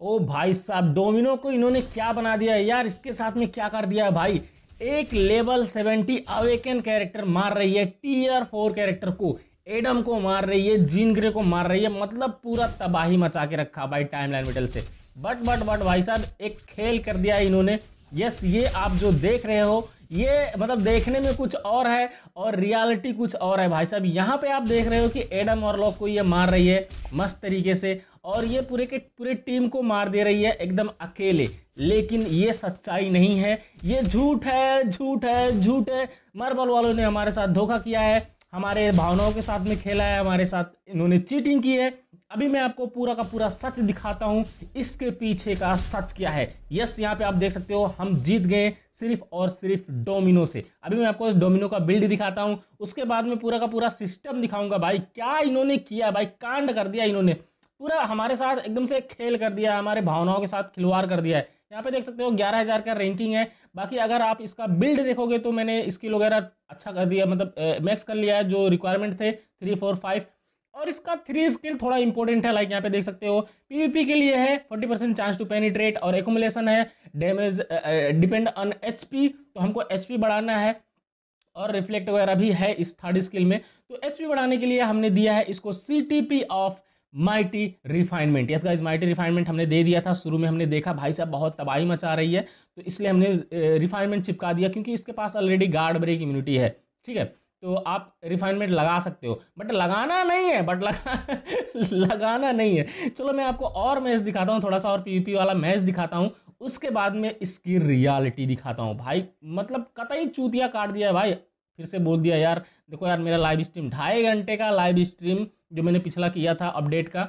ओ भाई साहब डोमिनो को इन्होंने क्या बना दिया है यार इसके साथ में क्या कर दिया है भाई एक लेवल सेवेंटी अवेकन कैरेक्टर मार रही है टी आर फोर कैरेक्टर को एडम को मार रही है जीन ग्रे को मार रही है मतलब पूरा तबाही मचा के रखा भाई टाइम लाइन मेटल से बट बट बट भाई साहब एक खेल कर दिया इन्होंने यस ये आप जो देख रहे हो ये मतलब देखने में कुछ और है और रियलिटी कुछ और है भाई साहब यहाँ पे आप देख रहे हो कि एडम और लॉक को ये मार रही है मस्त तरीके से और ये पूरे के पूरे टीम को मार दे रही है एकदम अकेले लेकिन ये सच्चाई नहीं है ये झूठ है झूठ है झूठ है मार्बल वालों ने हमारे साथ धोखा किया है हमारे भावनाओं के साथ में खेला है हमारे साथ इन्होंने चीटिंग की है अभी मैं आपको पूरा का पूरा सच दिखाता हूँ इसके पीछे का सच क्या है यस यहाँ पे आप देख सकते हो हम जीत गए सिर्फ और सिर्फ डोमिनो से अभी मैं आपको डोमिनो का बिल्ड दिखाता हूँ उसके बाद में पूरा का पूरा सिस्टम दिखाऊंगा भाई क्या इन्होंने किया भाई कांड कर दिया इन्होंने पूरा हमारे साथ एकदम से खेल कर दिया हमारे भावनाओं के साथ खिलवाड़ कर दिया है यहाँ पे देख सकते हो ग्यारह हज़ार का रैंकिंग है बाकी अगर आप इसका बिल्ड देखोगे तो मैंने स्किल वगैरह अच्छा कर दिया मतलब मैक्स कर लिया है जो रिक्वायरमेंट थे थ्री फोर फाइव और इसका थ्री स्किल थोड़ा इंपॉर्टेंट है लाइक यहाँ पे देख सकते हो पीवीपी के लिए है 40 परसेंट चांस टू पेनिट्रेट और एकोमुलेशन है डैमेज डिपेंड ऑन एचपी तो हमको एचपी बढ़ाना है और रिफ्लेक्ट वगैरह भी है इस थर्ड स्किल में तो एचपी बढ़ाने के लिए हमने दिया है इसको sea of mighty refinement yes guys mighty refinement हमने दे दिया था शुरू में हमने देखा भाई साहब बहुत तबाही मचा रही है तो इसलिए हमने रिफाइनमेंट चिपका दिया क्योंकि इसके पास ऑलरेडी गार्ड ब्रेक इम्यूनिटी है ठीक है तो आप रिफाइनमेंट लगा सकते हो बट लगाना नहीं है बट लगा लगाना नहीं है चलो मैं आपको और मैच दिखाता हूँ थोड़ा सा और पीवीपी वाला मैच दिखाता हूँ उसके बाद में इसकी रियलिटी दिखाता हूँ भाई मतलब कतई चूतिया काट दिया है भाई फिर से बोल दिया यार देखो यार मेरा लाइव स्ट्रीम ढाई घंटे का लाइव स्ट्रीम जो मैंने पिछला किया था अपडेट का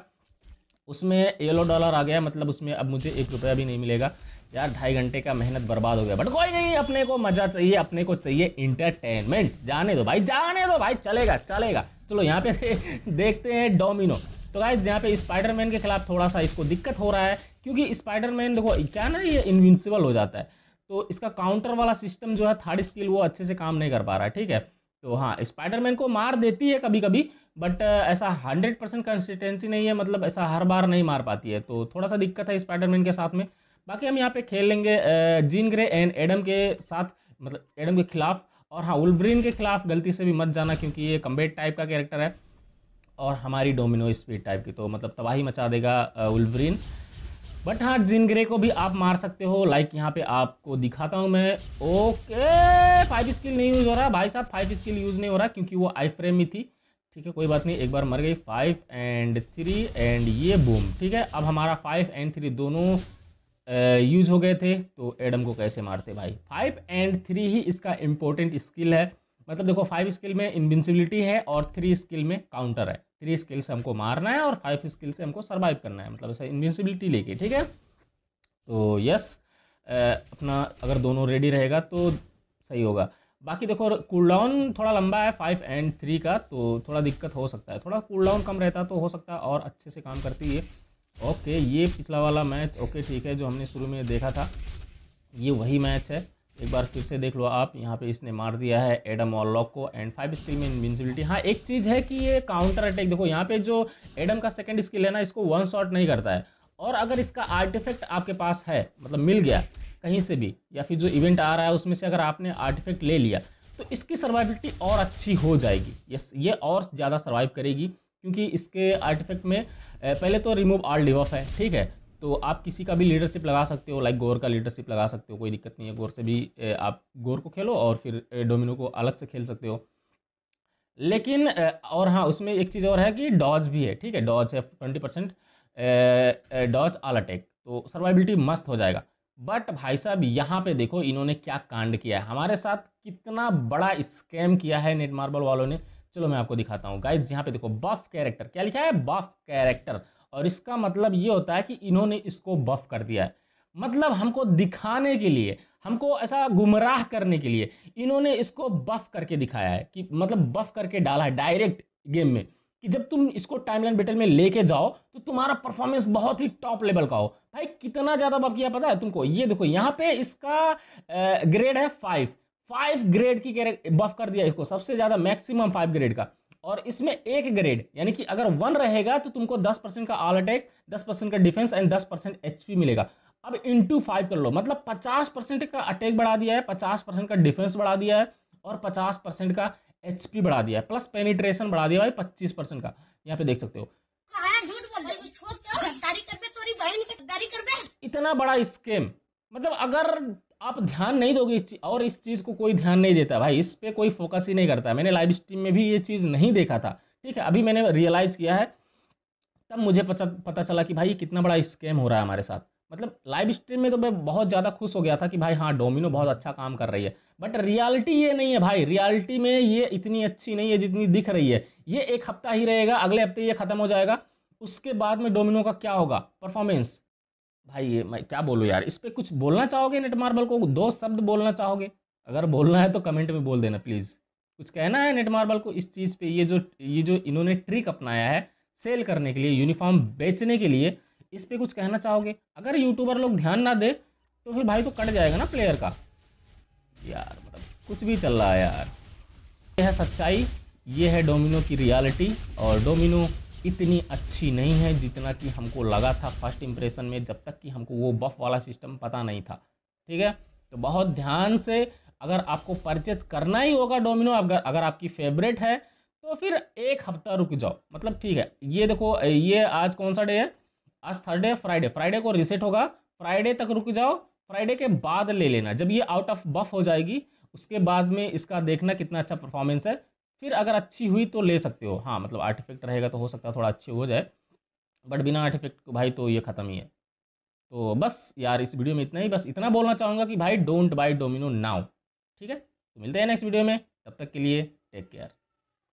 उसमें येलो डॉलर आ गया मतलब उसमें अब मुझे एक रुपया भी नहीं मिलेगा यार ढाई घंटे का मेहनत बर्बाद हो गया बट कोई नहीं अपने को मजा चाहिए अपने को चाहिए इंटरटेनमेंट जाने दो भाई जाने दो भाई चलेगा चलेगा चलो यहाँ पे देखते हैं डोमिनो तो गाइज यहाँ पे स्पाइडरमैन के खिलाफ थोड़ा सा इसको दिक्कत हो रहा है क्योंकि स्पाइडरमैन देखो क्या ना ये इनविंसिबल हो जाता है तो इसका काउंटर वाला सिस्टम जो है थर्ड स्किल वो अच्छे से काम नहीं कर पा रहा है ठीक है तो हाँ स्पाइडरमैन को मार देती है कभी कभी बट ऐसा हंड्रेड परसेंट कंसिस्टेंसी नहीं है मतलब ऐसा हर बार नहीं मार पाती है तो थोड़ा सा दिक्कत है स्पाइडरमैन के साथ में बाकी हम यहाँ पे खेल लेंगे जीन ग्रे एंड एडम के साथ मतलब एडम के खिलाफ और हाँ उल्ब्रीन के खिलाफ गलती से भी मत जाना क्योंकि ये कम्बेट टाइप का कैरेक्टर है और हमारी डोमिनो स्पीड टाइप की तो मतलब तबाही मचा देगा उल्ब्रीन बट हाँ जिन ग्रे को भी आप मार सकते हो लाइक यहाँ पे आपको दिखाता हूँ मैं ओके फाइव स्किल नहीं यूज़ हो रहा भाई साहब फाइव स्किल यूज़ नहीं हो रहा क्योंकि वो आई फ्रेम ही थी ठीक है कोई बात नहीं एक बार मर गई फाइव एंड थ्री एंड ये बूम ठीक है अब हमारा फाइव एंड थ्री दोनों यूज हो गए थे तो एडम को कैसे मारते भाई फाइव एंड थ्री ही इसका इंपॉर्टेंट स्किल है मतलब देखो फाइव स्किल में इन्विंसिबिलिटी है और थ्री स्किल में काउंटर है थ्री स्किल से हमको मारना है और फाइव स्किल से हमको सर्वाइव करना है मतलब ऐसा इन्विंसिबिलिटी लेके ठीक है तो यस अपना अगर दोनों रेडी रहेगा तो सही होगा बाकी देखो कूलडाउन थोड़ा लंबा है फाइव एंड थ्री का तो थोड़ा दिक्कत हो सकता है थोड़ा कूलडाउन कम रहता तो हो सकता है और अच्छे से काम करती है ओके ये पिछला वाला मैच ओके ठीक है जो हमने शुरू में देखा था ये वही मैच है एक बार फिर से देख लो आप यहाँ पे इसने मार दिया है एडम और लॉक को एंड फाइव स्किल में इनविजिबिलिटी हाँ एक चीज़ है कि ये काउंटर अटैक देखो यहाँ पे जो एडम का सेकंड स्किल है ना इसको वन शॉट नहीं करता है और अगर इसका आर्टिफैक्ट आपके पास है मतलब मिल गया कहीं से भी या फिर जो इवेंट आ रहा है उसमें से अगर आपने इफेक्ट ले लिया तो इसकी सर्वाइबिलिटी और अच्छी हो जाएगी यस ये और ज़्यादा सर्वाइव करेगी क्योंकि इसके आर्टिफैक्ट में पहले तो रिमूव आल डिवफ है ठीक है तो आप किसी का भी लीडरशिप लगा सकते हो लाइक गोर का लीडरशिप लगा सकते हो कोई दिक्कत नहीं है गोर से भी आप गोर को खेलो और फिर डोमिनो को अलग से खेल सकते हो लेकिन और हाँ उसमें एक चीज़ और है कि डॉज भी है ठीक है डॉज है twenty percent dodge all attack तो सर्वाइबिलिटी मस्त हो जाएगा बट भाई साहब यहाँ पे देखो इन्होंने क्या कांड किया है हमारे साथ कितना बड़ा स्कैम किया है नेट मार्बल वालों ने चलो मैं आपको दिखाता हूँ गाइज यहाँ पे देखो बफ कैरेक्टर क्या लिखा है बफ कैरेक्टर और इसका मतलब ये होता है कि इन्होंने इसको बफ कर दिया है मतलब हमको दिखाने के लिए हमको ऐसा गुमराह करने के लिए इन्होंने इसको बफ करके दिखाया है कि मतलब बफ करके डाला है डायरेक्ट गेम में कि जब तुम इसको टाइमलाइन बेटल में लेके जाओ तो तुम्हारा परफॉर्मेंस बहुत ही टॉप लेवल का हो भाई कितना ज़्यादा बफ किया पता है तुमको ये देखो यहाँ पे इसका ग्रेड है फाइव फाइव ग्रेड की बफ कर दिया इसको सबसे ज़्यादा मैक्सिमम फाइव ग्रेड का और इसमें एक ग्रेड यानी कि अगर वन रहेगा तो तुमको दस परसेंट का ऑल अटैक दस परसेंट का डिफेंस एंड दस परसेंट एच मिलेगा अब इंटू फाइव कर लो मतलब पचास परसेंट का अटैक बढ़ा दिया है पचास परसेंट का डिफेंस बढ़ा दिया है और पचास परसेंट का एच बढ़ा दिया है प्लस पेनिट्रेशन बढ़ा दिया भाई पच्चीस परसेंट का यहाँ पे देख सकते हो इतना बड़ा स्केम मतलब अगर आप ध्यान नहीं दोगे इस चीज़ और इस चीज़ को कोई ध्यान नहीं देता भाई इस पर कोई फोकस ही नहीं करता मैंने लाइव स्ट्रीम में भी ये चीज़ नहीं देखा था ठीक है अभी मैंने रियलाइज़ किया है तब मुझे पता पता चला कि भाई ये कितना बड़ा स्कैम हो रहा है हमारे साथ मतलब लाइव स्ट्रीम में तो मैं बहुत ज़्यादा खुश हो गया था कि भाई हाँ डोमिनो बहुत अच्छा काम कर रही है बट रियलिटी ये नहीं है भाई रियलिटी में ये इतनी अच्छी नहीं है जितनी दिख रही है ये एक हफ्ता ही रहेगा अगले हफ्ते ये ख़त्म हो जाएगा उसके बाद में डोमिनो का क्या होगा परफॉर्मेंस भाई ये मैं क्या बोलूँ यार इस पर कुछ बोलना चाहोगे नेट मार्बल को दो शब्द बोलना चाहोगे अगर बोलना है तो कमेंट में बोल देना प्लीज़ कुछ कहना है नेट मार्बल को इस चीज़ पे ये जो ये जो इन्होंने ट्रिक अपनाया है सेल करने के लिए यूनिफॉर्म बेचने के लिए इस पर कुछ कहना चाहोगे अगर यूट्यूबर लोग ध्यान ना दे तो फिर भाई तो कट जाएगा ना प्लेयर का यार मतलब कुछ भी चल रहा है यार ये है सच्चाई ये है डोमिनो की रियलिटी और डोमिनो इतनी अच्छी नहीं है जितना कि हमको लगा था फर्स्ट इम्प्रेशन में जब तक कि हमको वो बफ वाला सिस्टम पता नहीं था ठीक है तो बहुत ध्यान से अगर आपको परचेज करना ही होगा डोमिनो अगर अगर आपकी फेवरेट है तो फिर एक हफ्ता रुक जाओ मतलब ठीक है ये देखो ये आज कौन सा डे है आज थर्ड डे फ्राइडे फ्राइडे को रिसेट होगा फ्राइडे तक रुक जाओ फ्राइडे के बाद ले लेना जब ये आउट ऑफ बफ हो जाएगी उसके बाद में इसका देखना कितना अच्छा परफॉर्मेंस है फिर अगर अच्छी हुई तो ले सकते हो हाँ मतलब आर्टिफेक्ट रहेगा तो हो सकता है थोड़ा अच्छी हो जाए बट बिना आर्टिफेक्ट को भाई तो ये ख़त्म ही है तो बस यार इस वीडियो में इतना ही बस इतना बोलना चाहूँगा कि भाई डोंट बाई डोमिनो नाउ ठीक है तो मिलते हैं नेक्स्ट वीडियो में तब तक के लिए टेक केयर